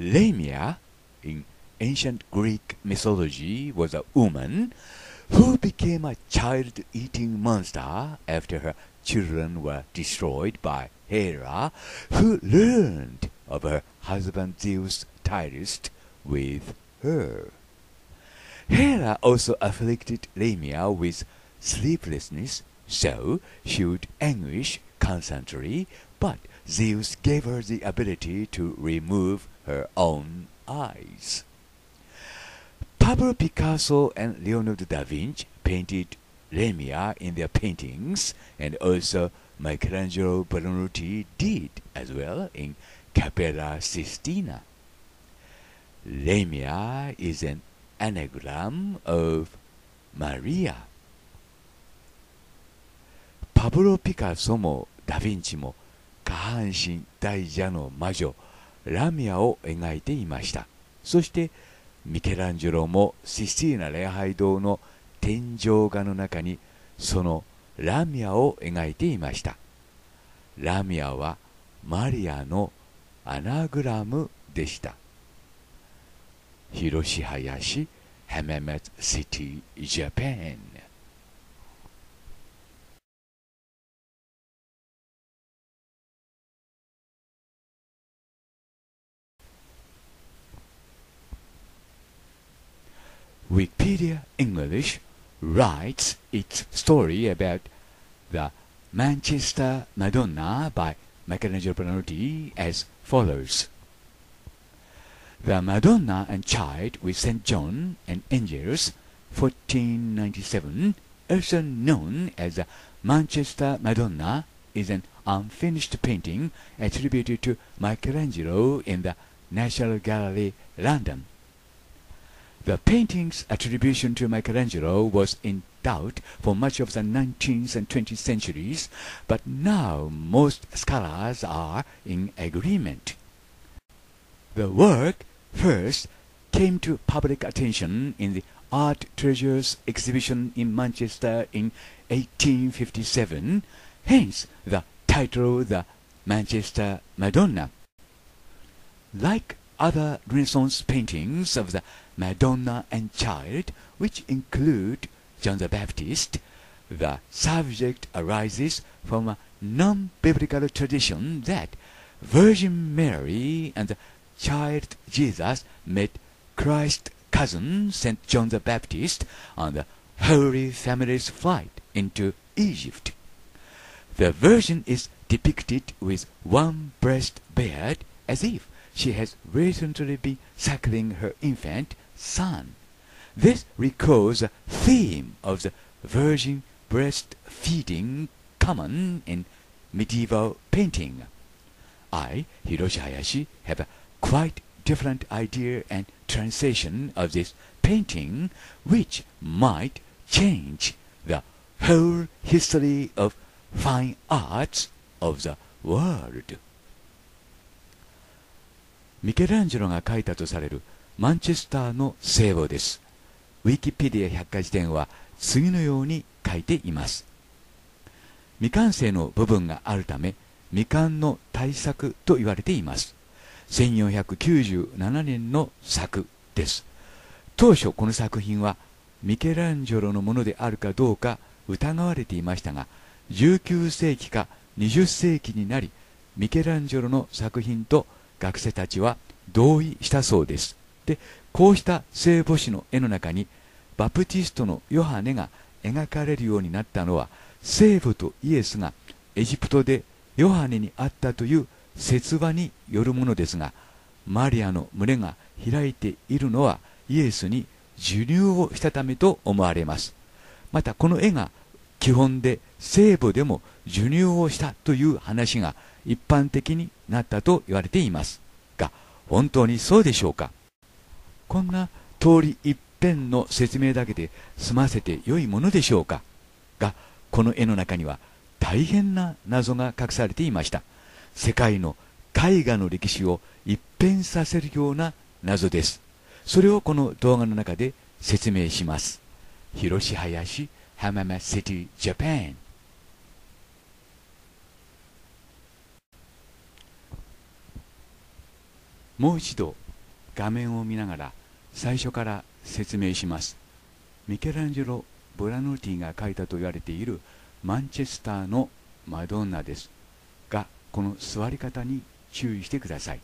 Lamia in ancient Greek mythology was a woman who became a child eating monster after her children were destroyed by Hera, who learned of her husband Zeus Tyrist with her. Hera also afflicted Lamia with sleeplessness, so she would anguish constantly, but Zeus gave her the ability to remove her own eyes. Pablo Picasso and Leonardo da Vinci painted Lemia in their paintings, and also Michelangelo Buonarroti did as well in Capella Sistina. Lemia is an anagram of Maria. Pablo Picasso, パブロ・ピカソもダ・ヴィンチも下半身大蛇の魔女ラミアを描いていましたそしてミケランジェロもシスティーナ礼拝堂の天井画の中にそのラミアを描いていましたラミアはマリアのアナグラムでした広し林 h a メメ a m e t c i t Wikipedia English writes its story about the Manchester Madonna by Michelangelo Panarotti as follows. The Madonna and Child with St. John and Angels, 1497, also known as the Manchester Madonna, is an unfinished painting attributed to Michelangelo in the National Gallery, London. The painting's attribution to Michelangelo was in doubt for much of the 19th and 20th centuries, but now most scholars are in agreement. The work first came to public attention in the Art Treasures exhibition in Manchester in 1857, hence the title The Manchester Madonna. Like other Renaissance paintings of the Madonna and Child, which include John the Baptist, the subject arises from a non-biblical tradition that Virgin Mary and the child Jesus met Christ's cousin St. John the Baptist on the Holy Family's flight into Egypt. The Virgin is depicted with one breast bared as if she has recently been suckling her infant sun. This recalls the theme of the virgin breastfeeding common in medieval painting. I, Hiroshi Hayashi, have a quite different idea and translation of this painting which might change the whole history of fine arts of the world. ミケランジェロが描いたとされるマンチェスターの聖母です。ウィキペディア百科事典は次のように書いています。未完成の部分があるため、未完の対策と言われています。1497年の作です。当初この作品はミケランジョロのものであるかどうか疑われていましたが、19世紀か20世紀になり、ミケランジョロの作品と学生たちは同意したそうです。でこうした聖母子の絵の中にバプティストのヨハネが描かれるようになったのは聖母とイエスがエジプトでヨハネに会ったという説話によるものですがマリアの胸が開いているのはイエスに授乳をしたためと思われますまたこの絵が基本で聖母でも授乳をしたという話が一般的になったと言われていますが本当にそうでしょうかこんな通り一遍の説明だけで済ませてよいものでしょうかがこの絵の中には大変な謎が隠されていました世界の絵画の歴史を一変させるような謎ですそれをこの動画の中で説明します広志林浜松シティジャパンもう一度画面を見ながら最初から説明しますミケランジェロ・ブラノティが描いたと言われているマンチェスターのマドンナですがこの座り方に注意してください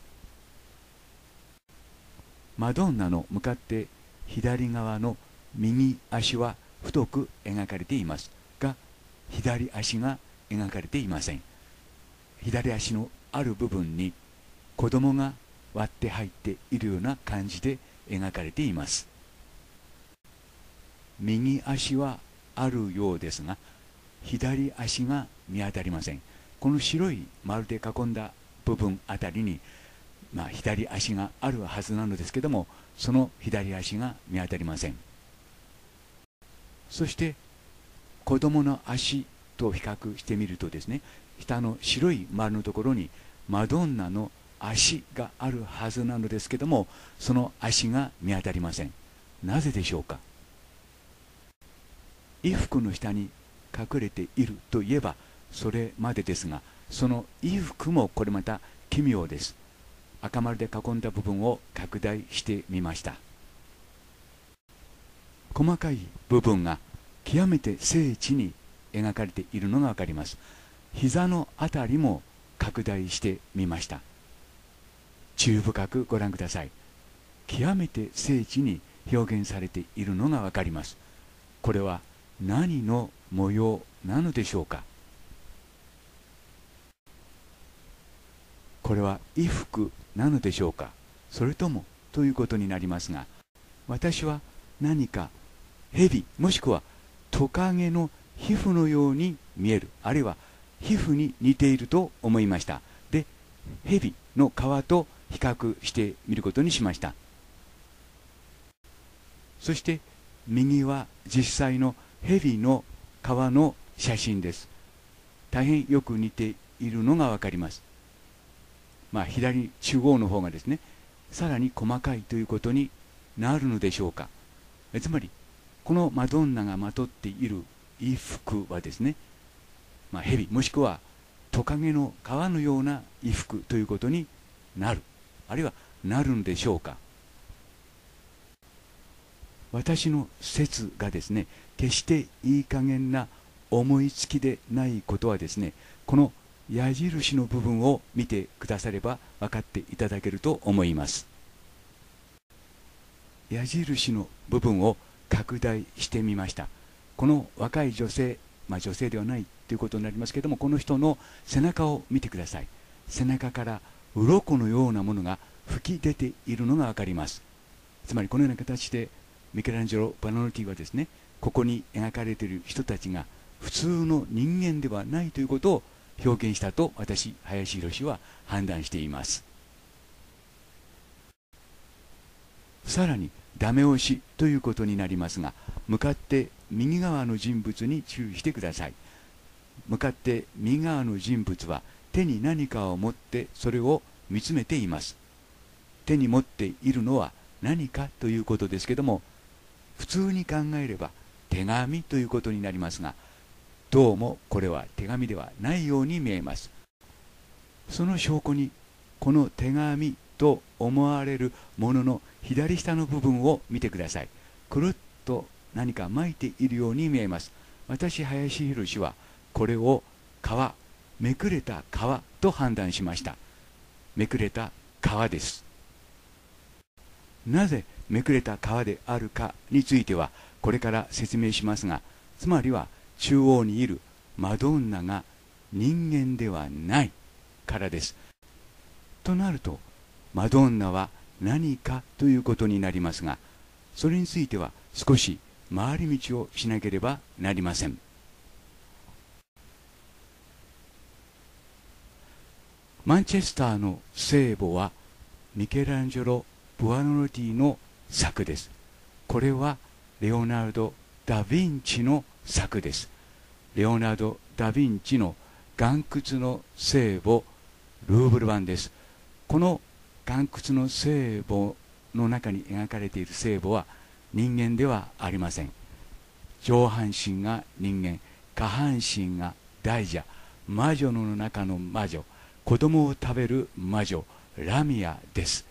マドンナの向かって左側の右足は太く描かれていますが左足が描かれていません左足のある部分に子供が割って入っているような感じで描かれています右足はあるようですが左足が見当たりませんこの白い丸で囲んだ部分あたりに、まあ、左足があるはずなのですけどもその左足が見当たりませんそして子供の足と比較してみるとですね下の白い丸のところにマドンナの足があるはずなのですけどもその足が見当たりませんなぜでしょうか衣服の下に隠れているといえばそれまでですがその衣服もこれまた奇妙です赤丸で囲んだ部分を拡大してみました細かい部分が極めて精緻に描かれているのが分かります膝の辺りも拡大してみました注意深くご覧ください極めて精緻に表現されているのが分かりますこれは何の模様なのでしょうかこれは衣服なのでしょうかそれともということになりますが私は何か蛇もしくはトカゲの皮膚のように見えるあるいは皮膚に似ていると思いましたで蛇の皮と比較してみることにしましたそして右は実際の蛇の皮の写真です大変よく似ているのが分かりますまあ左中央の方がですねさらに細かいということになるのでしょうかえつまりこのマドンナがまとっている衣服はですね、まあ、蛇もしくはトカゲの皮のような衣服ということになるあるいはなるんでしょうか私の説がですね決していい加減な思いつきでないことはですねこの矢印の部分を見てくだされば分かっていただけると思います矢印の部分を拡大してみましたこの若い女性まあ、女性ではないということになりますけどもこの人の背中を見てください背中から鱗のようなものが吹き出ているのが分かりますつまりこのような形でミケランジェロ・バナロティはですねここに描かれている人たちが普通の人間ではないということを表現したと私林博は判断していますさらにダメ押しということになりますが向かって右側の人物に注意してください向かって右側の人物は手に何かを持ってそれを見つめています手に持っているのは何かということですけども普通に考えれば手紙ということになりますがどうもこれは手紙ではないように見えますその証拠にこの手紙と思われるものの左下の部分を見てくださいくるっと何か巻いているように見えます私林博はこれをめくれた川と判断しましためくれた川ですなぜめくれた川であるかについてはこれから説明しますがつまりは中央にいるマドンナが人間ではないからですとなるとマドンナは何かということになりますがそれについては少し回り道をしなければなりませんマンチェスターの聖母はミケランジェロ・ブアノロティの作です。これはレオナルド・ダ・ヴィンチの作です。レオナルド・ダ・ヴィンチの岩窟の聖母ルーブル版です。この岩窟の聖母の中に描かれている聖母は人間ではありません。上半身が人間、下半身が大蛇、魔女の中の魔女。子供を食べる魔女ラミアです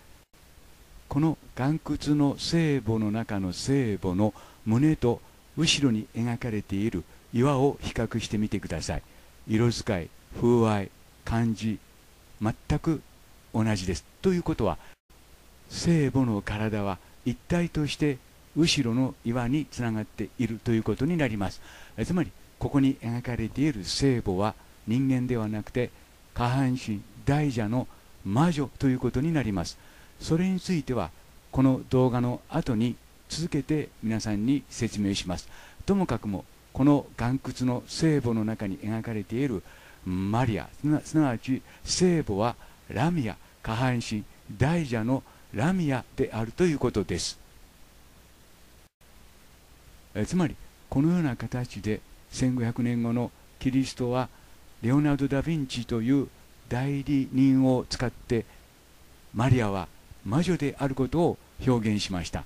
この岩窟の聖母の中の聖母の胸と後ろに描かれている岩を比較してみてください色使い風合い漢字全く同じですということは聖母の体は一体として後ろの岩につながっているということになりますつまりここに描かれている聖母は人間ではなくて下半身大蛇の魔女ということになりますそれについてはこの動画の後に続けて皆さんに説明しますともかくもこの岩窟の聖母の中に描かれているマリアすなわち聖母はラミア下半身大蛇のラミアであるということですつまりこのような形で1500年後のキリストはレオナルド・ダ・ヴィンチという代理人を使ってマリアは魔女であることを表現しました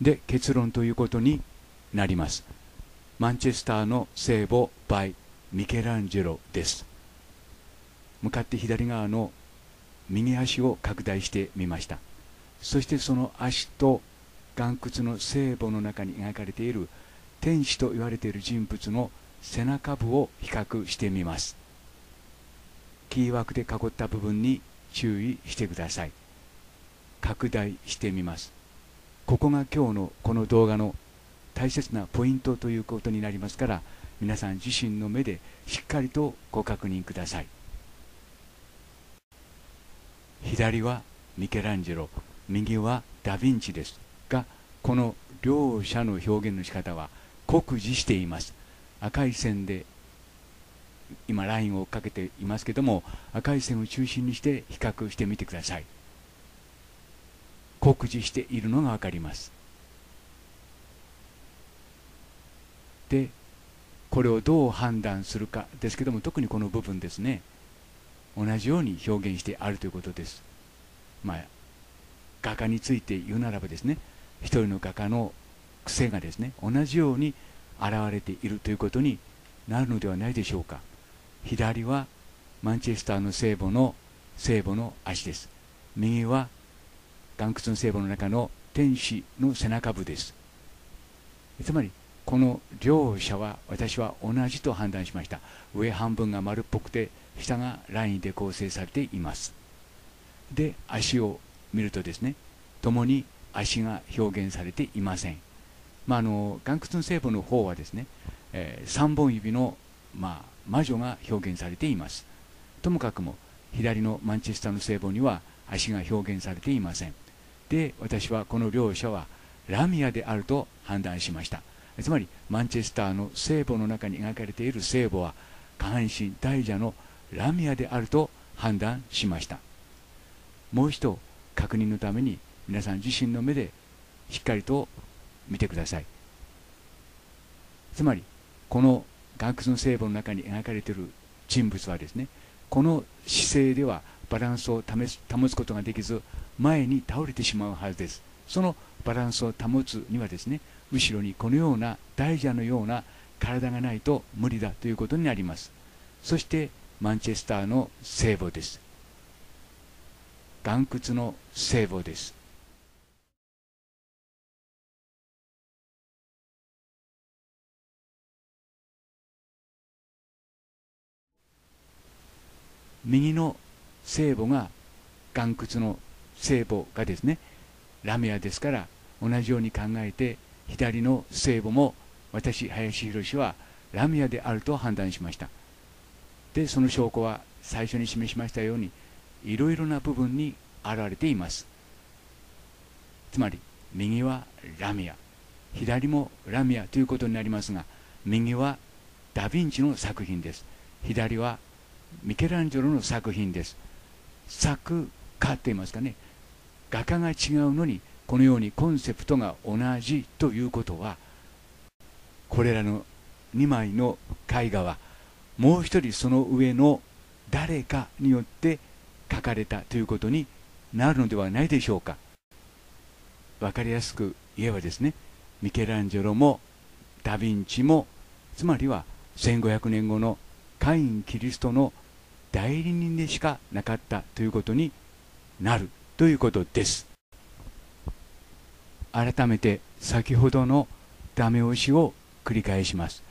で結論ということになりますマンチェスターの聖母 by ミケランジェロです向かって左側の右足を拡大してみましたそしてその足と岩窟の聖母の中に描かれている天使と言われている人物の背中部を比較してみますキー枠で囲った部分に注意してください拡大してみますここが今日のこの動画の大切なポイントということになりますから皆さん自身の目でしっかりとご確認ください左はミケランジェロ右はダ・ヴィンチですがこの両者の表現の仕方は酷似しています赤い線で今ラインをかけていますけども赤い線を中心にして比較してみてください酷似しているのが分かりますでこれをどう判断するかですけども特にこの部分ですね同じように表現してあるということですまあ画家について言うならばですね一人の画家の癖がですね同じように現れているということになるのではないでしょうか左はマンチェスターの聖母の聖母の足です右は岩窟の聖母の中の天使の背中部ですつまりこの両者は私は同じと判断しました上半分が丸っぽくて下がラインで構成されていますで足を見るとですね共に足が表現されていません、まあ、あの岩窟の聖母の方はですね、えー、3本指の、まあ、魔女が表現されていますともかくも左のマンチェスターの聖母には足が表現されていませんで私はこの両者はラミアであると判断しましたつまりマンチェスターの聖母の中に描かれている聖母は下半身大蛇のラミアであると判断しましたもう一度確認のために皆さん自身の目でしっかりと見てくださいつまりこの岩窟の聖母の中に描かれている人物はですねこの姿勢ではバランスを保つことができず前に倒れてしまうはずですそのバランスを保つにはですね後ろにこのような大蛇のような体がないと無理だということになりますそしてマンチェスターの聖母です岩窟の聖母です右の聖母が岩窟の聖母がですねラメアですから同じように考えて左の聖母も私林宏はラミアであると判断しましたでその証拠は最初に示しましたようにいろいろな部分に現れていますつまり右はラミア左もラミアということになりますが右はダ・ヴィンチの作品です左はミケランジェロの作品です作家といいますかね画家が違うのにこのようにコンセプトが同じということはこれらの2枚の絵画はもう一人その上の誰かによって書かれたということになるのではないでしょうか分かりやすく言えばですねミケランジェロもダ・ヴィンチもつまりは1500年後のカイン・キリストの代理人でしかなかったということになるということです改めて先ほどのダメ押しを繰り返します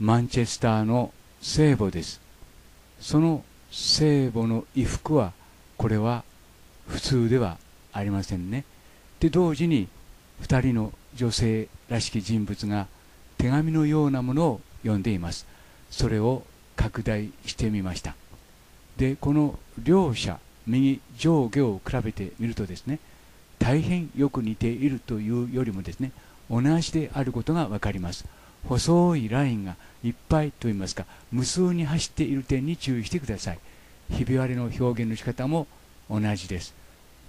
マンチェスターの聖母ですその聖母の衣服はこれは普通ではありませんねで同時に2人の女性らしき人物が手紙のようなものを読んでいますそれを拡大してみましたでこの両者右上下を比べてみるとですね大変よく似ているというよりもですね同じであることが分かります細いラインがいっぱいといいますか無数に走っている点に注意してくださいひび割れの表現の仕方も同じです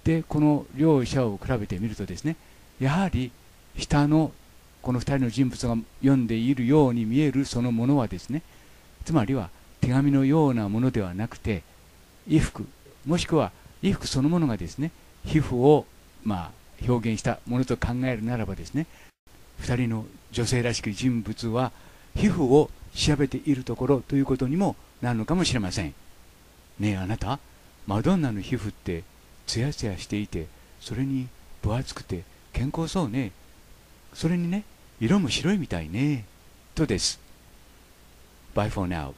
でこの両者を比べてみるとですねやはり下のこの2人の人物が読んでいるように見えるそのものはですねつまりは手紙のようなものではなくて衣服もしくは衣服そのものがですね皮膚をまあ表現したものと考えるならばですね2人の女性らしき人物は皮膚を調べているところということにもなるのかもしれませんねえあなたマドンナの皮膚ってツヤツヤしていてそれに分厚くて健康そうねそれにね色も白いみたいねとです Bye for now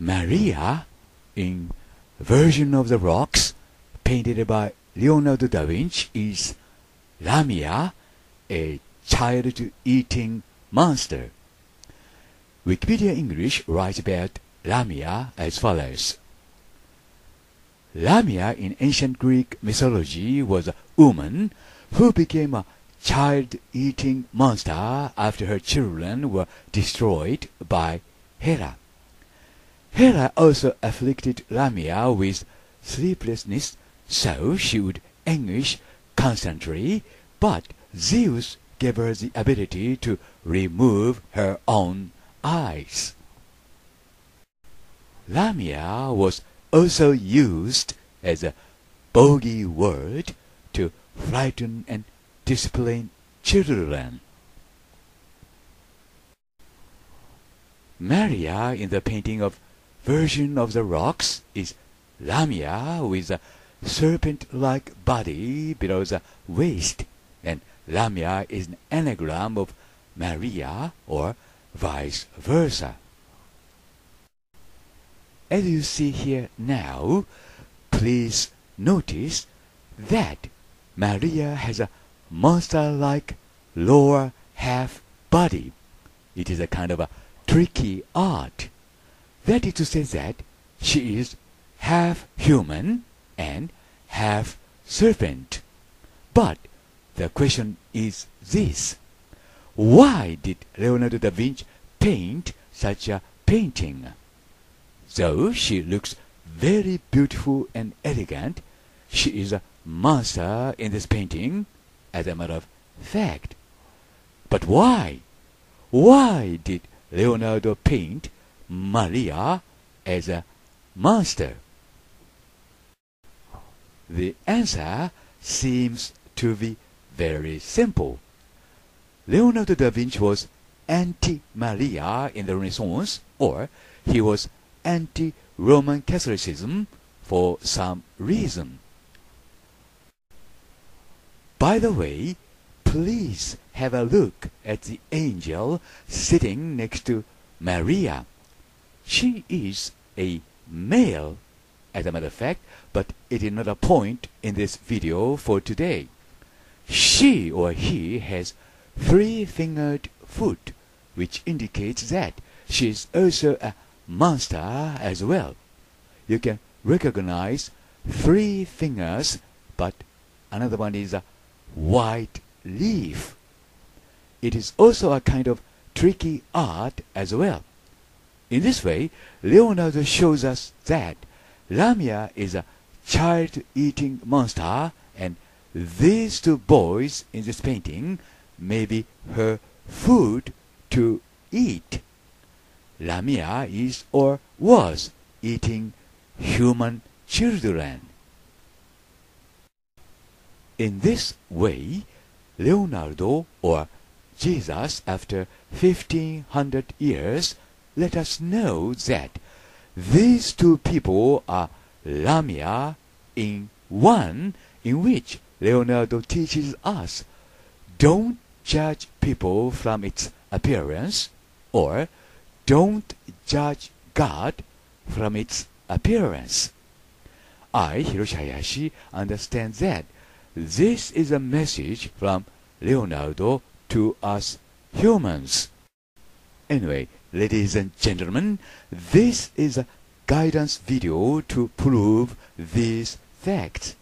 Maria in Virgin of the Rocks, painted by Leonardo da Vinci, is Lamia, a child-eating monster. Wikipedia English writes about Lamia as follows. Lamia in ancient Greek mythology was a woman who became a child-eating monster after her children were destroyed by Hera. Hera also afflicted Lamia with sleeplessness, so she would anguish constantly, but Zeus gave her the ability to remove her own eyes. Lamia was also used as a bogey word to frighten and discipline children. Maria in the painting of version of the rocks is Lamia with a serpent-like body below the waist, and Lamia is an anagram of Maria or vice versa. As you see here now, please notice that Maria has a monster-like lower half body. It is a kind of a tricky art. That is to say that she is half human and half serpent. But the question is this why did Leonardo da Vinci paint such a painting? Though she looks very beautiful and elegant, she is a monster in this painting, as a matter of fact. But why? Why did Leonardo paint Maria as a monster? The answer seems to be very simple. Leonardo da Vinci was anti Maria in the Renaissance, or he was anti Roman Catholicism for some reason. By the way, please have a look at the angel sitting next to Maria. She is a male, as a matter of fact, but it is not a point in this video for today. She or he has three-fingered foot, which indicates that she is also a monster as well. You can recognize three fingers, but another one is a white leaf. It is also a kind of tricky art as well. In this way, Leonardo shows us that Lamia is a child-eating monster, and these two boys in this painting may be her food to eat. Lamia is or was eating human children. In this way, Leonardo or Jesus after 1500 years let us know that these two people are Lamia in one, in which Leonardo teaches us don't judge people from its appearance, or don't judge God from its appearance. I, Hiroshi Hayashi, understand that this is a message from Leonardo to us humans. Anyway, Ladies and gentlemen, this is a guidance video to prove these facts.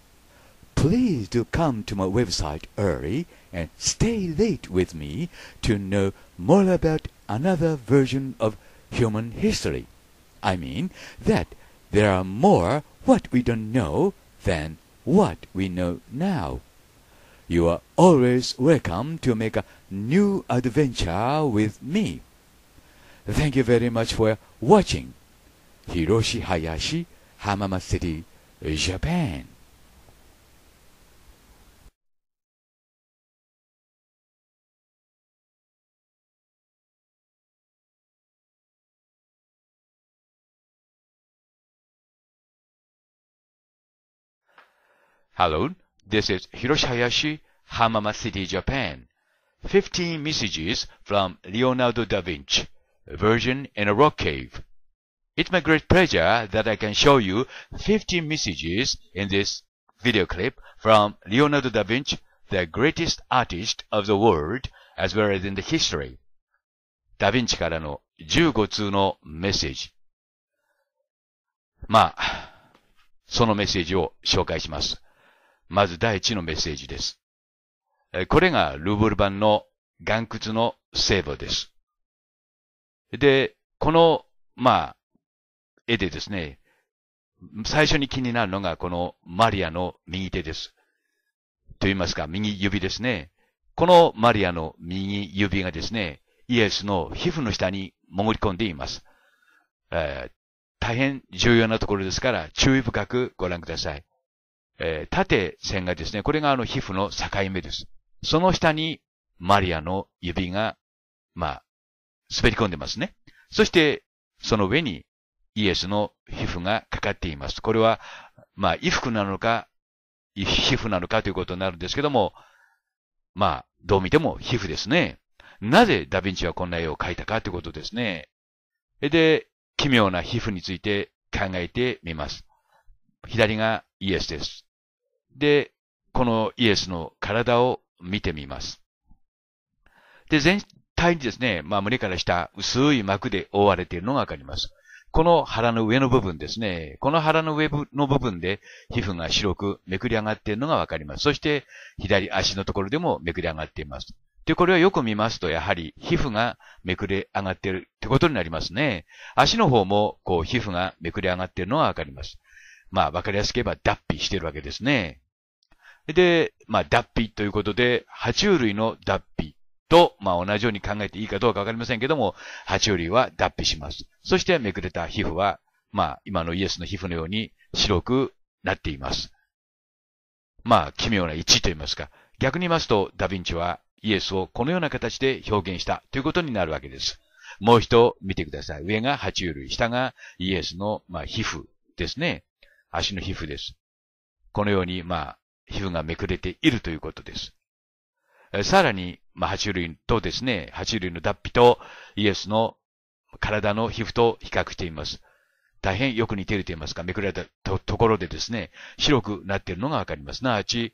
Please do come to my website early and stay late with me to know more about another version of human history. I mean that there are more what we don't know than what we know now. You are always welcome to make a new adventure with me. Thank you very much for watching. Hiroshi Hayashi, Hamama City, Japan. Hello, this is Hiroshi Hayashi, Hamama City, Japan. 15 messages from Leonardo da Vinci version in a rock cave. It's my great pleasure that I can show you 15 messages in this video clip from Leonardo da Vinci, the greatest artist of the world, as well as in the history. ダヴィンチからの15通のメッセージ。まあ、そのメッセージを紹介します。まず第1のメッセージです。これがルーブル版の岩窟の聖母です。で、この、まあ、絵でですね、最初に気になるのがこのマリアの右手です。と言いますか、右指ですね。このマリアの右指がですね、イエスの皮膚の下に潜り込んでいます。えー、大変重要なところですから、注意深くご覧ください。えー、縦線がですね、これがあの皮膚の境目です。その下にマリアの指が、まあ、滑り込んでますね。そして、その上にイエスの皮膚がかかっています。これは、まあ、衣服なのか、皮膚なのかということになるんですけども、まあ、どう見ても皮膚ですね。なぜダヴィンチはこんな絵を描いたかということですね。で、奇妙な皮膚について考えてみます。左がイエスです。で、このイエスの体を見てみます。で、全体にですね、まあ、胸から下、薄い膜で覆われているのがわかります。この腹の上の部分ですね。この腹の上の部分で皮膚が白くめくり上がっているのがわかります。そして左足のところでもめくり上がっています。で、これはよく見ますと、やはり皮膚がめくれ上がっているってことになりますね。足の方も、こう、皮膚がめくれ上がっているのがわかります。まあ、わかりやすく言えば、脱皮しているわけですね。で、まあ、脱皮ということで、爬虫類の脱皮と、まあ、同じように考えていいかどうかわかりませんけども、爬虫類は脱皮します。そしてめくれた皮膚は、まあ、今のイエスの皮膚のように白くなっています。まあ、奇妙な位置と言いますか。逆に言いますと、ダヴィンチはイエスをこのような形で表現したということになるわけです。もう一度見てください。上が爬虫類、下がイエスの、まあ、皮膚ですね。足の皮膚です。このように、まあ、皮膚がめくれているということです。さらに、まあ、爬虫類とですね、爬虫類の脱皮とイエスの体の皮膚と比較しています。大変よく似ていると言いますか、めくられたところでですね、白くなっているのがわかります。なあち、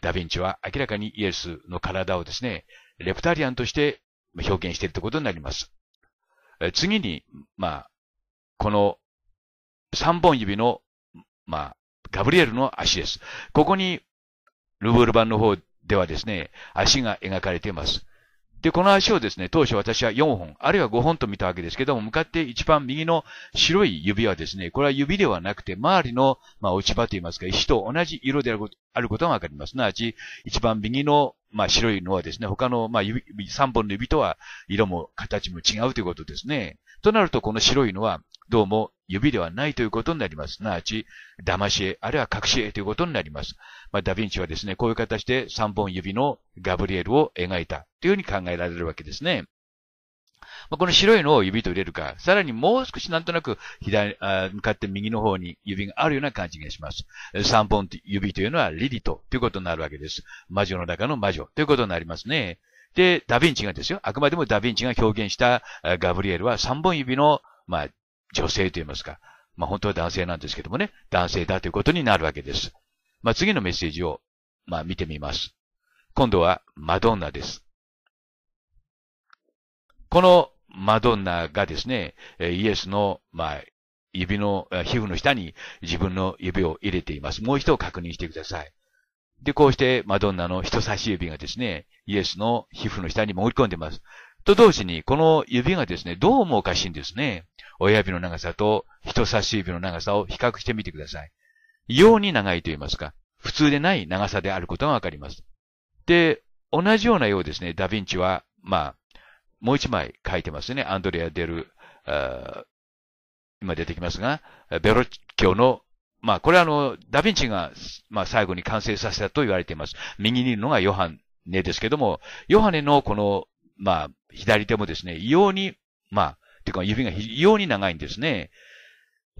ダヴィンチは明らかにイエスの体をですね、レプタリアンとして表現しているということになります。次に、まあ、この三本指の、まあ、ガブリエルの足です。ここに、ルブール版の方ではですね、足が描かれています。で、この足をですね、当初私は4本、あるいは5本と見たわけですけども、向かって一番右の白い指はですね、これは指ではなくて、周りの、まあ、落ち葉といいますか、石と同じ色であることあることがわかります。すなわち、一番右の、まあ、白いのはですね、他の、まあ、指、3本の指とは、色も形も違うということですね。となると、この白いのは、どうも指ではないということになります。すなわち、騙し絵、あるいは隠し絵ということになります。まあ、ダヴィンチはですね、こういう形で3本指のガブリエルを描いたというふうに考えられるわけですね。まあ、この白いのを指と入れるか、さらにもう少しなんとなく左、あ向かって右の方に指があるような感じがします。3本指というのはリリトということになるわけです。魔女の中の魔女ということになりますね。で、ダヴィンチがですよ。あくまでもダヴィンチが表現したガブリエルは3本指の、まあ、女性と言いますか。まあ、本当は男性なんですけどもね、男性だということになるわけです。まあ、次のメッセージを、まあ、見てみます。今度は、マドンナです。このマドンナがですね、イエスの、まあ、指の、皮膚の下に自分の指を入れています。もう一度確認してください。で、こうしてマドンナの人差し指がですね、イエスの皮膚の下に潜り込んでいます。と同時に、この指がですね、どうもおかしいんですね。親指の長さと人差し指の長さを比較してみてください。異様に長いと言いますか、普通でない長さであることがわかります。で、同じようなようですね、ダヴィンチは、まあ、もう一枚書いてますね。アンドレア・デル、今出てきますが、ベロッキョの、まあ、これはあの、ダヴィンチが、まあ、最後に完成させたと言われています。右にいるのがヨハネですけども、ヨハネのこの、まあ、左手もですね、異様に、まあ、ていうか、指が非常に長いんですね。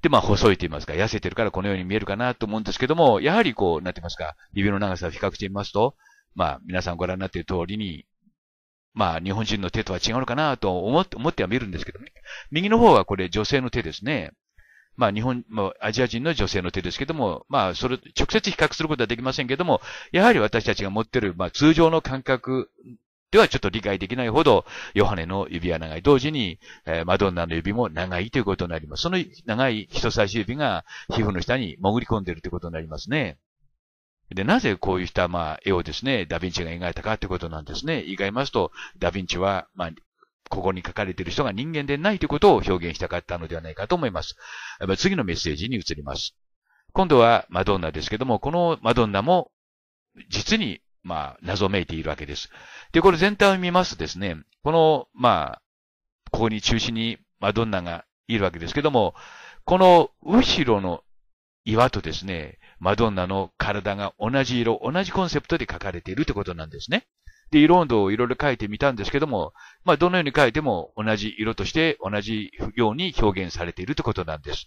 で、まあ、細いと言いますか、痩せてるからこのように見えるかなと思うんですけども、やはりこう、なんて言いますか、指の長さを比較してみますと、まあ、皆さんご覧になっている通りに、まあ、日本人の手とは違うのかなと思って思っては見るんですけどね。右の方はこれ女性の手ですね。まあ、日本、まあ、アジア人の女性の手ですけども、まあ、それ、直接比較することはできませんけども、やはり私たちが持ってる、まあ、通常の感覚ではちょっと理解できないほど、ヨハネの指は長い。同時に、えー、マドンナの指も長いということになります。その長い人差し指が皮膚の下に潜り込んでいるということになりますね。で、なぜこういった、まあ、絵をですね、ダヴィンチが描いたかということなんですね。言い換えますと、ダヴィンチは、まあ、ここに書かれている人が人間でないということを表現したかったのではないかと思います。次のメッセージに移ります。今度はマドンナですけども、このマドンナも実にまあ、謎めいているわけです。で、これ全体を見ますとですね、この、まあ、ここに中心にマドンナがいるわけですけども、この後ろの岩とですね、マドンナの体が同じ色、同じコンセプトで書かれているってことなんですね。で、色温度をいろいろ書いてみたんですけども、まあ、どのように書いても同じ色として同じように表現されているってことなんです。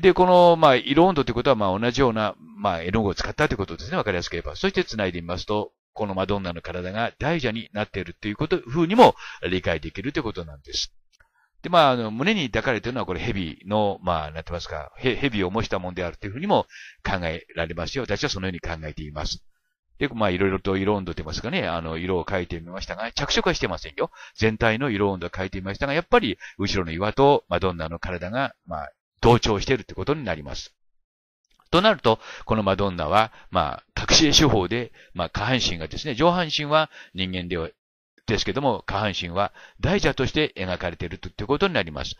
で、この、まあ、色温度ということは、まあ、同じような、まあ、絵の具を使ったということですね。わかりやすく言えば。そして繋いでみますと、このマドンナの体が大蛇になっているということ、風にも理解できるということなんです。で、まあ、あの、胸に抱かれているのはこれ蛇の、まあ、なってますか、蛇を模したものであるというふうにも考えられますよ。私はそのように考えています。で、まあ、いろいろと色温度と言いますかね、あの、色を描いてみましたが、着色はしてませんよ。全体の色温度を描いてみましたが、やっぱり、後ろの岩とマドンナの体が、まあ、同調しているってことになります。となると、このマドンナは、まあ、し絵手法で、まあ、下半身がですね、上半身は人間では、ですけども、下半身は大蛇として描かれているということになります。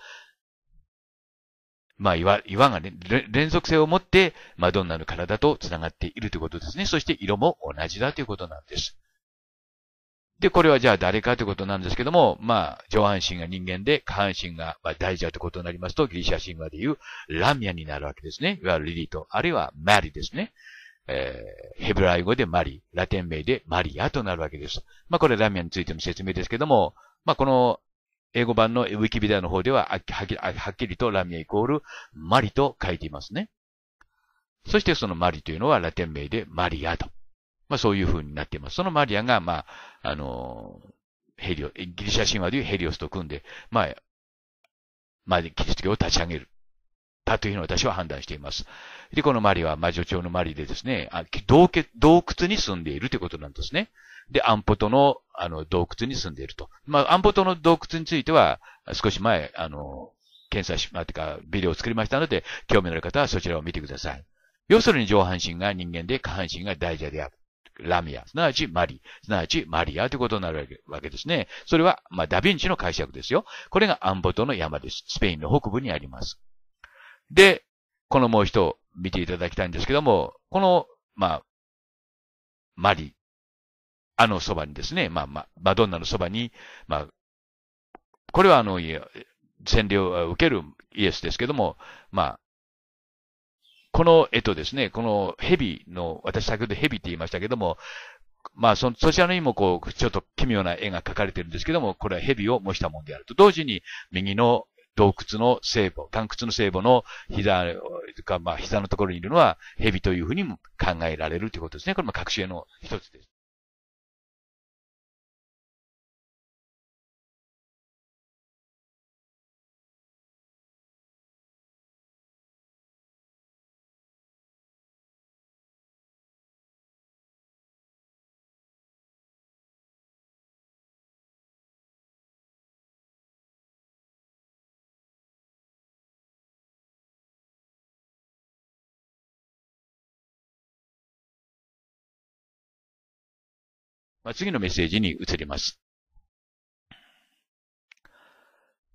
まあ、岩、岩がね、連続性を持って、マドンナの体と繋がっているということですね。そして色も同じだということなんです。で、これはじゃあ誰かということなんですけども、まあ、上半身が人間で、下半身が大事大ということになりますと、ギリシャ神話でいうラミアになるわけですね。いわゆるリリート、あるいはマリですね。えー、ヘブライ語でマリ、ラテン名でマリアとなるわけです。まあ、これラミアについての説明ですけども、まあ、この英語版のウィキビデオの方でははっきりとラミアイコールマリと書いていますね。そしてそのマリというのはラテン名でマリアと。まあそういう風になっています。そのマリアが、まあ、あの、ヘリオ、ギリシャ神話でいうヘリオスと組んで、まあ、まあ、キリスト教を立ち上げる。だというのを私は判断しています。で、このマリアは魔女町のマリでですね、洞窟に住んでいるということなんですね。で、アンポトの、あの、洞窟に住んでいると。まあ、アンポトの洞窟については、少し前、あの、検査し、まあ、てか、ビデオを作りましたので、興味のある方はそちらを見てください。要するに上半身が人間で、下半身が大蛇である。ラミア、すなわちマリ、すなわちマリアということになるわけですね。それは、まあ、ダヴィンチの解釈ですよ。これがアンボトの山です。スペインの北部にあります。で、このもう一を見ていただきたいんですけども、この、まあ、マリ、あのそばにですね、まあ、まあ、マドンナのそばに、まあ、これはあの、洗礼を受けるイエスですけども、まあ、この、えっとですね、この蛇の、私先ほど蛇って言いましたけども、まあ、その、そちらのにもこう、ちょっと奇妙な絵が描かれてるんですけども、これは蛇を模したものであると。同時に、右の洞窟の聖母、岩窟の聖母の膝、か、まあ、膝のところにいるのは蛇というふうにも考えられるということですね。これも隠し絵の一つです。まあ、次のメッセージに移ります。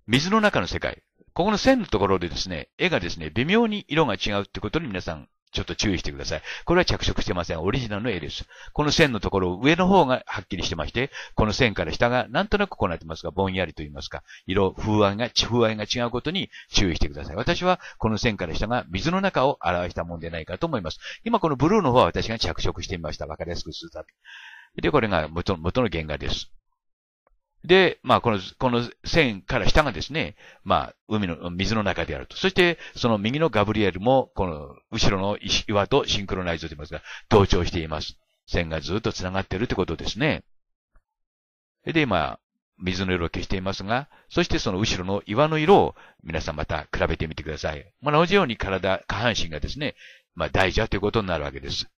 水の中の世界。ここの線のところでですね、絵がですね、微妙に色が違うってことに皆さんちょっと注意してください。これは着色してません。オリジナルの絵です。この線のところ、上の方がはっきりしてまして、この線から下がなんとなくこうなってますが、ぼんやりと言いますか、色、風合いが、風合いが違うことに注意してください。私はこの線から下が水の中を表したもんでないかと思います。今このブルーの方は私が着色してみました。わかりやすくするため。で、これが元の元の原画です。で、まあ、この、この線から下がですね、まあ、海の、水の中であると。そして、その右のガブリエルも、この、後ろの岩とシンクロナイズと言いますが、同調しています。線がずっと繋がっているってことですね。で、今、水の色を消していますが、そしてその後ろの岩の色を皆さんまた比べてみてください。まあ、同じように体、下半身がですね、まあ、大蛇ということになるわけです。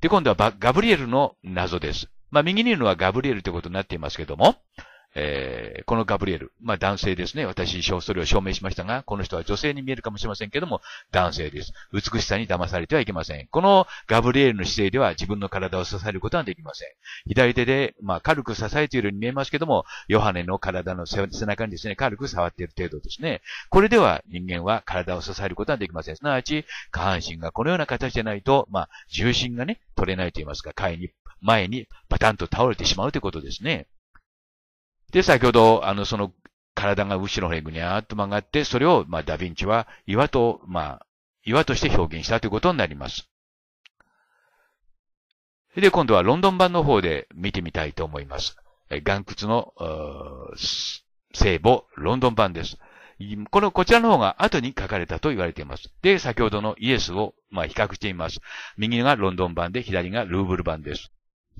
で、今度はガブリエルの謎です。まあ、右にいるのはガブリエルということになっていますけども、えー、このガブリエル、まあ男性ですね。私、それを証明しましたが、この人は女性に見えるかもしれませんけども、男性です。美しさに騙されてはいけません。このガブリエルの姿勢では自分の体を支えることはできません。左手で、まあ軽く支えているように見えますけども、ヨハネの体の背中にですね、軽く触っている程度ですね。これでは人間は体を支えることはできません。すなわち、下半身がこのような形でないと、まあ重心がね、取れないと言いますか、に、前にパタンと倒れてしまうということですね。で、先ほど、あの、その、体が後ろのぐにゃーっと曲がって、それを、まあ、ダヴィンチは岩と、まあ、岩として表現したということになります。で、今度はロンドン版の方で見てみたいと思います。え、岩窟の、聖母、ロンドン版です。この、こちらの方が後に書かれたと言われています。で、先ほどのイエスを、まあ、比較しています。右がロンドン版で、左がルーブル版です。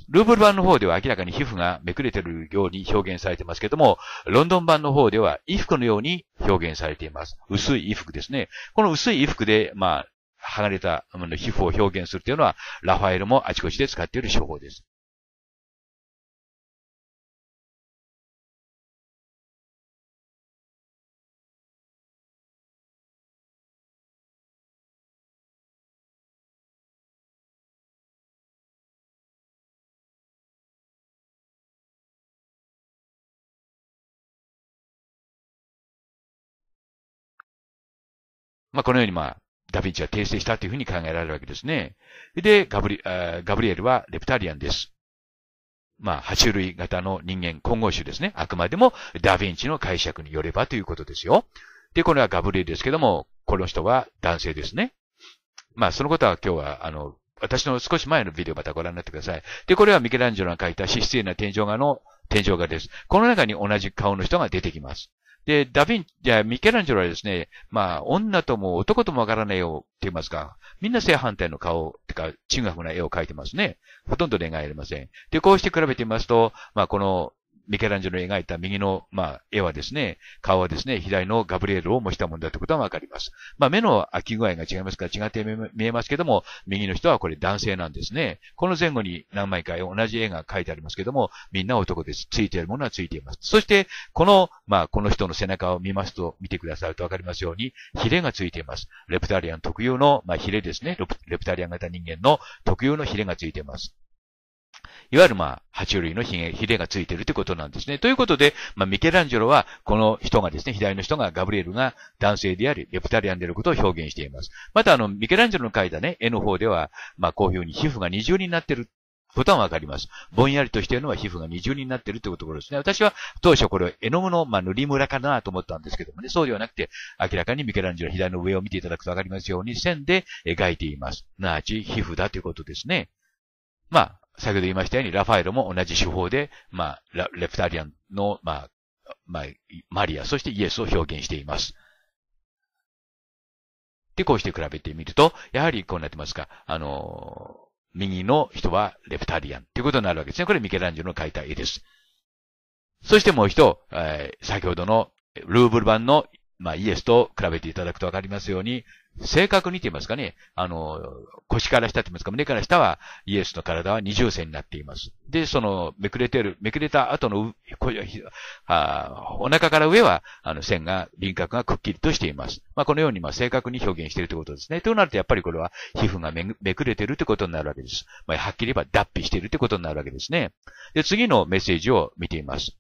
ルーブル版の方では明らかに皮膚がめくれているように表現されていますけども、ロンドン版の方では衣服のように表現されています。薄い衣服ですね。この薄い衣服で、まあ、剥がれた皮膚を表現するというのは、ラファエルもあちこちで使っている手法です。まあ、このように、まあ、ダヴィンチは訂正したというふうに考えられるわけですね。で、ガブリ、ガブリエルはレプタリアンです。まあ、爬虫類型の人間、混合種ですね。あくまでもダヴィンチの解釈によればということですよ。で、これはガブリエルですけども、この人は男性ですね。まあ、そのことは今日は、あの、私の少し前のビデオまたご覧になってください。で、これはミケランジェロが書いたシスな天井画の天井画です。この中に同じ顔の人が出てきます。で、ダヴィン、いや、ミケランジェロはですね、まあ、女とも男ともわからない絵をって言いますか、みんな正反対の顔、てか、中学の絵を描いてますね。ほとんど恋愛ありません。で、こうして比べてみますと、まあ、この、ミケランジェロの描いた右の、まあ、絵はですね、顔はですね、左のガブリエルを模したものだということはわかります。まあ、目の開き具合が違いますから違って見えますけども、右の人はこれ男性なんですね。この前後に何枚か同じ絵が描いてありますけども、みんな男です。ついているものはついています。そして、この、まあ、この人の背中を見ますと、見てくださるとわかりますように、ヒレがついています。レプタリアン特有の、まあ、ヒレですね。レプタリアン型人間の特有のヒレがついています。いわゆるまあ、爬虫類のヒゲ、ヒレがついてるということなんですね。ということで、まあ、ミケランジェロは、この人がですね、左の人が、ガブリエルが男性であり、レプタリアンであることを表現しています。また、あの、ミケランジェロの描いたね、絵の方では、まあ、こういうふうに皮膚が二重になってることはわかります。ぼんやりとしているのは皮膚が二重になっているというところですね。私は当初これ絵の具の、まあ、塗りムラかなと思ったんですけどもね、そうではなくて、明らかにミケランジェロ左の上を見ていただくとわかりますように、線で描いています。なあち皮膚だということですね。まあ、先ほど言いましたように、ラファエロも同じ手法で、まあ、レプタリアンの、まあ、まあ、マリア、そしてイエスを表現しています。で、こうして比べてみると、やはりこうなってますか、あの、右の人はレプタリアンということになるわけですね。これミケランジェロの描いた絵です。そしてもう一、えー、先ほどのルーブル版の、まあ、イエスと比べていただくとわかりますように、正確にと言いますかね、あの、腰から下と言いますか、胸から下はイエスの体は二重線になっています。で、その、めくれてる、めくれた後の、お腹から上は、あの、線が、輪郭がくっきりとしています。まあ、このように、まあ、正確に表現しているということですね。となると、やっぱりこれは、皮膚がめくれているということになるわけです。まあ、はっきり言えば、脱皮しているということになるわけですね。で、次のメッセージを見ています。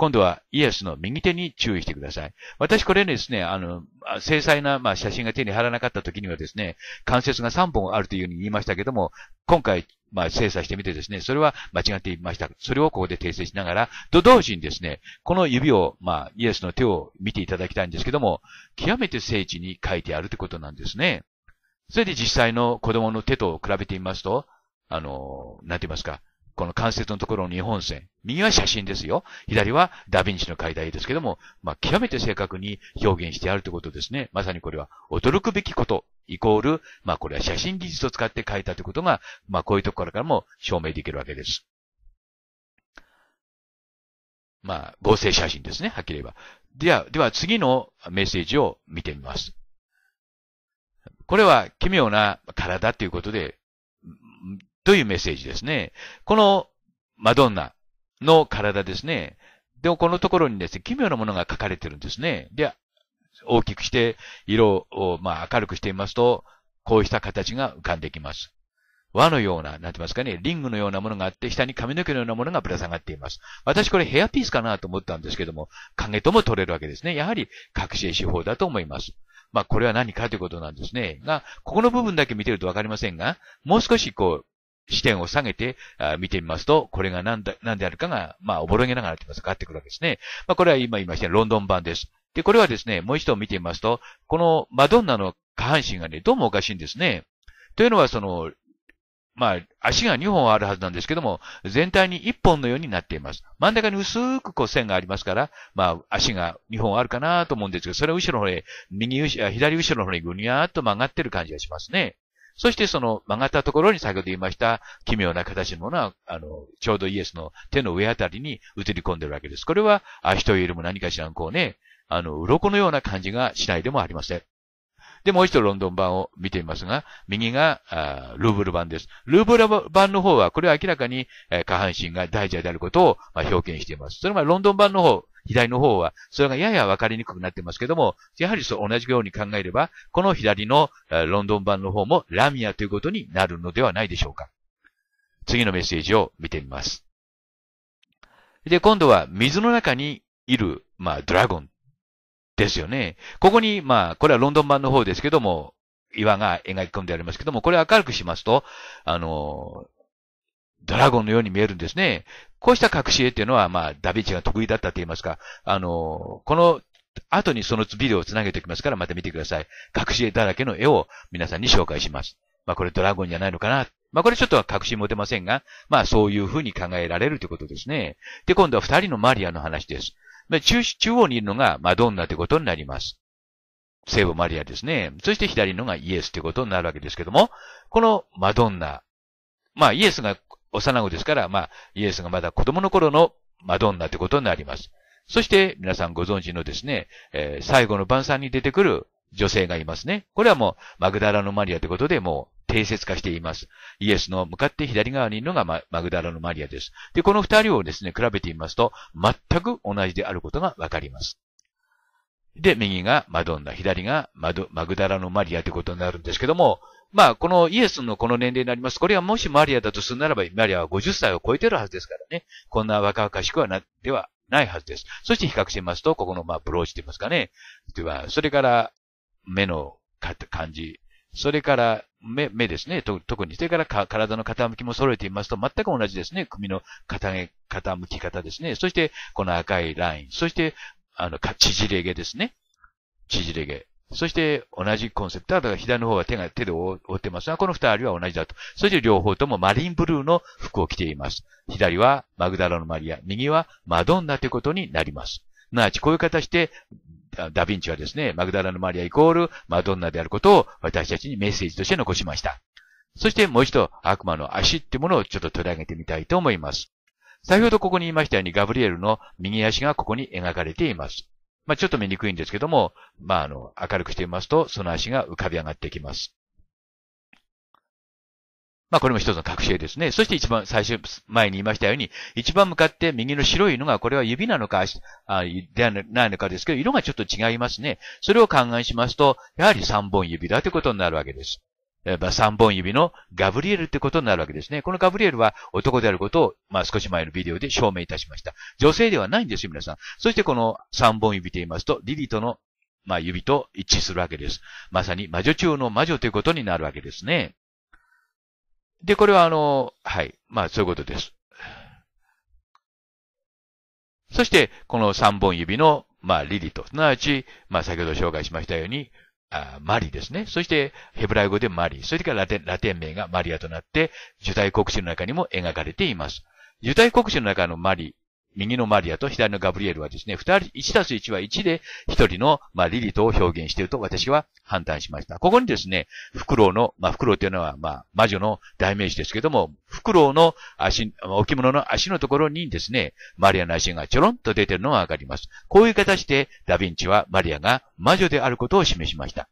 今度はイエスの右手に注意してください。私これですね、あの、精細な、まあ、写真が手に入らなかった時にはですね、関節が3本あるというふうに言いましたけども、今回、まあ、精査してみてですね、それは間違っていました。それをここで訂正しながら、と同時にですね、この指を、まあ、イエスの手を見ていただきたいんですけども、極めて精緻に書いてあるということなんですね。それで実際の子供の手と比べてみますと、あの、なんて言いますか、この関節のところの日本線。右は写真ですよ。左はダヴィンチの解体ですけども、まあ、極めて正確に表現してあるということですね。まさにこれは驚くべきこと、イコール、まあ、これは写真技術を使って書いたということが、まあ、こういうところからも証明できるわけです。まあ、合成写真ですね。はっきり言えば。では、では次のメッセージを見てみます。これは奇妙な体ということで、というメッセージですね。このマドンナの体ですね。でもこのところにですね、奇妙なものが書かれてるんですね。で、大きくして、色を、まあ、明るくしていますと、こうした形が浮かんできます。輪のような、なんて言いますかね、リングのようなものがあって、下に髪の毛のようなものがぶら下がっています。私これヘアピースかなと思ったんですけども、影とも取れるわけですね。やはり、隠し絵手法だと思います。まあ、これは何かということなんですね。が、ここの部分だけ見てるとわかりませんが、もう少しこう、視点を下げて見てみますと、これが何だ何であるかが、まあ、おぼろげながらと言いますか、ってくるわけですね。まあ、これは今言いましたロンドン版です。で、これはですね、もう一度見てみますと、このマドンナの下半身がね、どうもおかしいんですね。というのは、その、まあ、足が2本あるはずなんですけども、全体に1本のようになっています。真ん中に薄くこう線がありますから、まあ、足が2本あるかなと思うんですけど、それは後ろの方へ、右後、左後ろの方にぐにゃーっと曲がってる感じがしますね。そしてその曲がったところに先ほど言いました奇妙な形のものは、あの、ちょうどイエスの手の上あたりに映り込んでるわけです。これは、あ、人よりも何かしらんこうね、あの、鱗のような感じがしないでもありません。で、もう一度ロンドン版を見てみますが、右があルーブル版です。ルーブル版の方は、これは明らかに、えー、下半身が大蛇であることを、まあ、表現しています。それまロンドン版の方、左の方は、それがややわかりにくくなってますけども、やはりそう同じように考えれば、この左のロンドン版の方もラミアということになるのではないでしょうか。次のメッセージを見てみます。で、今度は水の中にいる、まあ、ドラゴンですよね。ここに、まあ、これはロンドン版の方ですけども、岩が描き込んでありますけども、これを明るくしますと、あのドラゴンのように見えるんですね。こうした隠し絵っていうのは、まあ、ダビィチが得意だったと言いますか、あの、この後にそのビデオをつなげておきますから、また見てください。隠し絵だらけの絵を皆さんに紹介します。まあ、これドラゴンじゃないのかな。まあ、これちょっとは隠し持てませんが、まあ、そういうふうに考えられるということですね。で、今度は二人のマリアの話です。中中央にいるのがマドンナということになります。聖母マリアですね。そして左のがイエスということになるわけですけども、このマドンナ、まあイエスが幼子ですから、まあ、イエスがまだ子供の頃のマドンナってことになります。そして、皆さんご存知のですね、えー、最後の晩餐に出てくる女性がいますね。これはもう、マグダラのマリアってことで、もう、定説化しています。イエスの向かって左側にいるのがマグダラのマリアです。で、この二人をですね、比べてみますと、全く同じであることがわかります。で、右がマドンナ、左がマグダラのマリアということになるんですけども、まあ、このイエスのこの年齢になります。これはもしマリアだとするならば、マリアは50歳を超えてるはずですからね。こんな若々しくはな、ではないはずです。そして比較してみますと、ここの、まあ、ブローチと言いますかね。では、それから、目の感じ。それから、目、目ですね。特に。それから体の傾きも揃えていますと、全く同じですね。首の傾き方ですね。そして、この赤いライン。そして、あの、縮れ毛ですね。縮れ毛。そして同じコンセプト。だから左の方は手が手で覆ってますが、この二人は同じだと。そして両方ともマリンブルーの服を着ています。左はマグダラのマリア、右はマドンナということになります。なあち、こういう形で、ダヴィンチはですね、マグダラのマリアイコールマドンナであることを私たちにメッセージとして残しました。そしてもう一度悪魔の足ってものをちょっと取り上げてみたいと思います。先ほどここに言いましたようにガブリエルの右足がここに描かれています。まあ、ちょっと見にくいんですけども、まあ、あの、明るくしてみますと、その足が浮かび上がってきます。まあ、これも一つの確絵ですね。そして一番最初、前に言いましたように、一番向かって右の白いのが、これは指なのか、あではないのかですけど、色がちょっと違いますね。それを考案しますと、やはり三本指だということになるわけです。三本指のガブリエルってことになるわけですね。このガブリエルは男であることを、まあ、少し前のビデオで証明いたしました。女性ではないんですよ、皆さん。そしてこの三本指と言いますと、リリとの、まあ、指と一致するわけです。まさに魔女中の魔女ということになるわけですね。で、これはあの、はい。まあ、そういうことです。そして、この三本指の、まあ、リリと、すなわち、まあ、先ほど紹介しましたように、マリですね。そして、ヘブライ語でマリ。それからラテン、ラテン名がマリアとなって、受胎国史の中にも描かれています。受胎国史の中のマリ右のマリアと左のガブリエルはですね、二人、一たす一は一で、一人の、まあ、リリトを表現していると私は判断しました。ここにですね、フクロウの、まあ、フクロウというのは、まあ、魔女の代名詞ですけども、フクロウの足、置物の足のところにですね、マリアの足がちょろんと出てるのがわかります。こういう形で、ダヴィンチはマリアが魔女であることを示しました。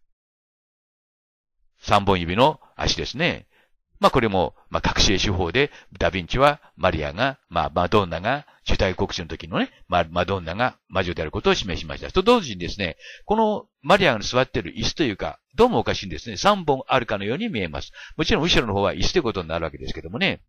三本指の足ですね。まあ、これも、まあ、隠し絵手法で、ダヴィンチはマリアが、まあ、マドンナが、主体告知の時のね、ま、マドンナが魔女であることを示しました。と同時にですね、このマリアが座っている椅子というか、どうもおかしいんですね。3本あるかのように見えます。もちろん後ろの方は椅子ということになるわけですけどもね。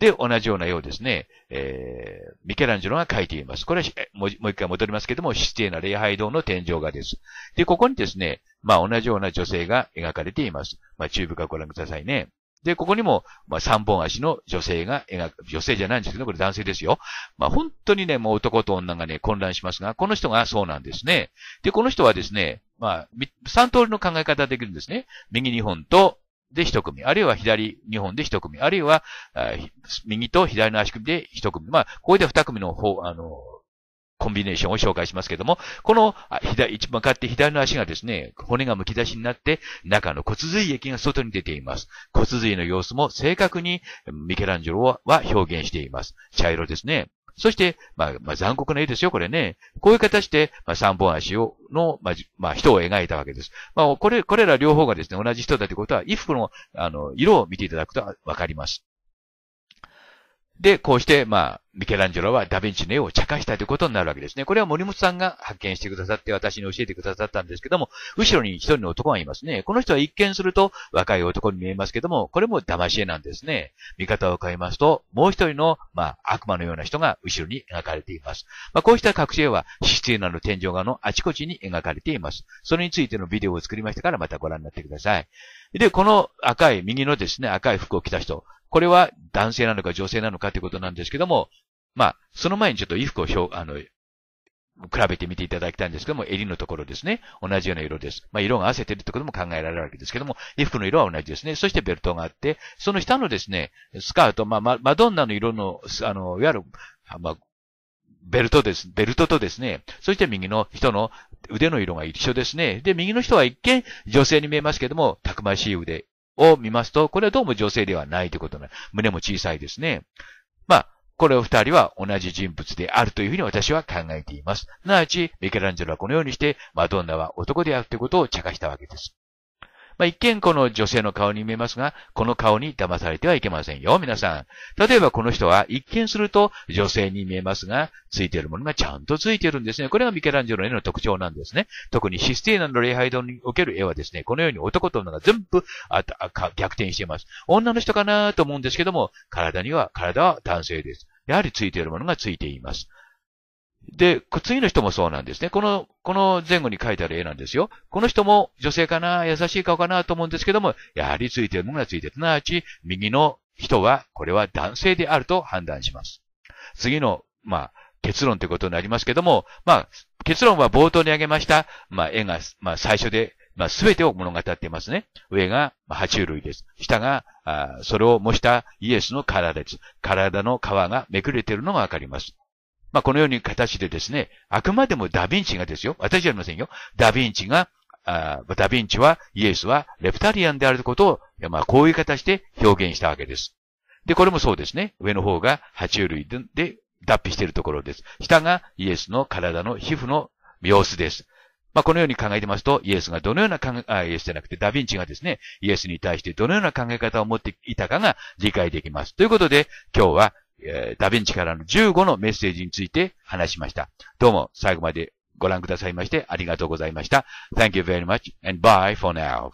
で、同じようなようですね、えー、ミケランジェロが書いています。これはもう一回戻りますけども、失礼な礼拝堂の天井画です。で、ここにですね、まあ同じような女性が描かれています。まあ中部化ご覧くださいね。で、ここにも、まあ、三本足の女性が描く、女性じゃないんですけど、これ男性ですよ。まあ、本当にね、もう男と女がね、混乱しますが、この人がそうなんですね。で、この人はですね、まあ、三通りの考え方できるんですね。右二本と、で一組、あるいは左二本で一組、あるいは、右と左の足首で一組。まあ、ここで二組の方、あの、コンビネーションを紹介しますけども、この、左、一番かって左の足がですね、骨がむき出しになって、中の骨髄液が外に出ています。骨髄の様子も正確にミケランジェロは表現しています。茶色ですね。そして、まあ、まあ、残酷な絵ですよ、これね。こういう形で、まあ、三本足を、の、まあ、まあ、人を描いたわけです。まあ、これ、これら両方がですね、同じ人だということは、衣服の、あの、色を見ていただくとわかります。で、こうして、まあ、ミケランジェロはダヴィンチの絵を茶化したということになるわけですね。これは森本さんが発見してくださって、私に教えてくださったんですけども、後ろに一人の男がいますね。この人は一見すると若い男に見えますけども、これも騙し絵なんですね。見方を変えますと、もう一人の、まあ、悪魔のような人が後ろに描かれています。まあ、こうした隠し絵は、室ーナの天井画のあちこちに描かれています。それについてのビデオを作りましたから、またご覧になってください。で、この赤い、右のですね、赤い服を着た人、これは男性なのか女性なのかということなんですけども、まあ、その前にちょっと衣服を表、あの、比べてみていただきたいんですけども、襟のところですね。同じような色です。まあ、色が合わせてるるてことも考えられるわけですけども、衣服の色は同じですね。そしてベルトがあって、その下のですね、スカート、まあ、マドンナの色の、あの、いわゆる、まあ、ベルトです。ベルトとですね、そして右の人の腕の色が一緒ですね。で、右の人は一見女性に見えますけども、たくましい腕、を見ますと、これはどうも女性ではないということな胸も小さいですね。まあ、これを二人は同じ人物であるというふうに私は考えています。なわち、ミケランジェロはこのようにして、マドンナは男であるということを茶化したわけです。まあ、一見この女性の顔に見えますが、この顔に騙されてはいけませんよ、皆さん。例えばこの人は一見すると女性に見えますが、ついているものがちゃんとついているんですね。これがミケランジェロの絵の特徴なんですね。特にシスティーナの礼拝堂における絵はですね、このように男と女が全部あたか逆転しています。女の人かなと思うんですけども、体には、体は男性です。やはりついているものがついています。で、次の人もそうなんですね。この、この前後に書いてある絵なんですよ。この人も女性かな、優しい顔かなと思うんですけども、やはりついてるものがついてる。すなわち、右の人は、これは男性であると判断します。次の、まあ、結論ということになりますけども、まあ、結論は冒頭に挙げました、まあ、絵が、まあ、最初で、まあ、すべてを物語っていますね。上が、まあ、爬虫類です。下が、あそれを模したイエスの体です。体の皮がめくれているのがわかります。まあ、このように形でですね、あくまでもダヴィンチがですよ。私じゃありませんよ。ダヴィンチが、あダヴィンチは、イエスはレプタリアンであることを、まあ、こういう形で表現したわけです。で、これもそうですね。上の方が爬虫類で脱皮しているところです。下がイエスの体の皮膚の様子です。まあ、このように考えてますと、イエスがどのような考え、イエスじゃなくてダヴィンチがですね、イエスに対してどのような考え方を持っていたかが理解できます。ということで、今日はえー、ダヴィンチからの15のメッセージについて話しました。どうも最後までご覧くださいましてありがとうございました。Thank you very much and bye for now.